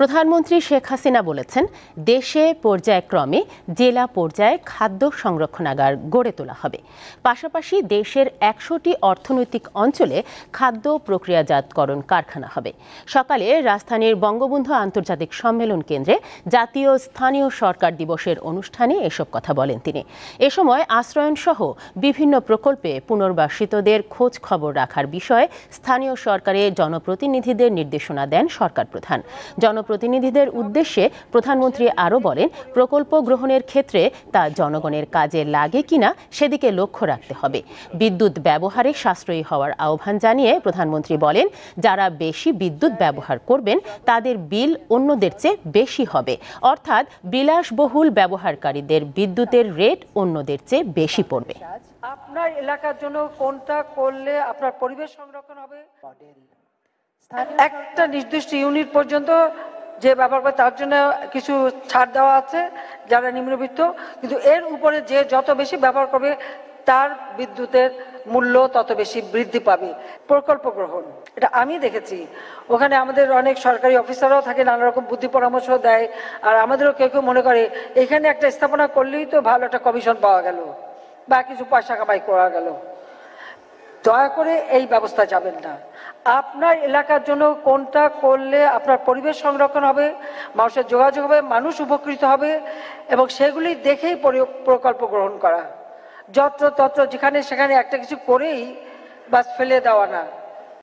প্রধানমন্ত্রী শেখ হাসিনা বলেছেন দেশে পর্যায়ক্রমে জেলা পর্যায়ে খাদ্য সংরক্ষণাগার গড়ে তোলা হবে পাশাপাশি দেশের একশোটি অর্থনৈতিক অঞ্চলে খাদ্য প্রক্রিয়াজাতকরণ কারখানা হবে সকালে রাজধানীর বঙ্গবন্ধু আন্তর্জাতিক সম্মেলন কেন্দ্রে জাতীয় স্থানীয় সরকার দিবসের অনুষ্ঠানে এসব কথা বলেন তিনি এ সময় আশ্রয়নসহ বিভিন্ন প্রকল্পে পুনর্বাসিতদের খোঁজ খবর রাখার বিষয়ে স্থানীয় সরকারে জনপ্রতিনিধিদের নির্দেশনা দেন সরকার প্রধান জন প্রতিনিধিদের উদ্দেশ্যে প্রধানমন্ত্রী আরও বলেন প্রকল্প গ্রহণের ক্ষেত্রে তা জনগণের কাজে লাগে কিনা সেদিকে লক্ষ্য রাখতে হবে বিদ্যুৎ ব্যবহারে সাশ্রয়ী হওয়ার আহ্বান জানিয়ে প্রধানমন্ত্রী বলেন যারা বেশি বিদ্যুৎ ব্যবহার করবেন তাদের বিল অন্যদের চেয়ে বেশি হবে অর্থাৎ বিলাসবহুল ব্যবহারকারীদের বিদ্যুতের রেট অন্যদের চেয়ে বেশি পড়বে আপনার এলাকার জন্য কোনটা করলে আপনার পরিবেশ সংরক্ষণ হবে একটা নির্দিষ্ট ইউনিট পর্যন্ত যে ব্যবহার করে তার জন্য কিছু ছাড় দেওয়া আছে যারা নিম্নবিত্ত কিন্তু এর উপরে যে যত বেশি ব্যবহার করবে তার বিদ্যুতের মূল্য তত বেশি বৃদ্ধি পাবে প্রকল্প গ্রহণ এটা আমি দেখেছি ওখানে আমাদের অনেক সরকারি অফিসাররাও থাকে নানা রকম বুদ্ধি পরামর্শ দেয় আর আমাদেরও কেউ কেউ মনে করে এখানে একটা স্থাপনা করলেই তো ভালো একটা কমিশন পাওয়া গেল বা কিছু পয়সা কামাই করা গেল দয়া করে এই ব্যবস্থা যাবেন না আপনার এলাকার জন্য কোনটা করলে আপনার পরিবেশ সংরক্ষণ হবে মানুষের যোগাযোগ হবে মানুষ উপকৃত হবে এবং সেগুলি দেখেই প্রকল্প গ্রহণ করা যত্র তত্র যেখানে সেখানে একটা কিছু করেই বাস ফেলে দেওয়া না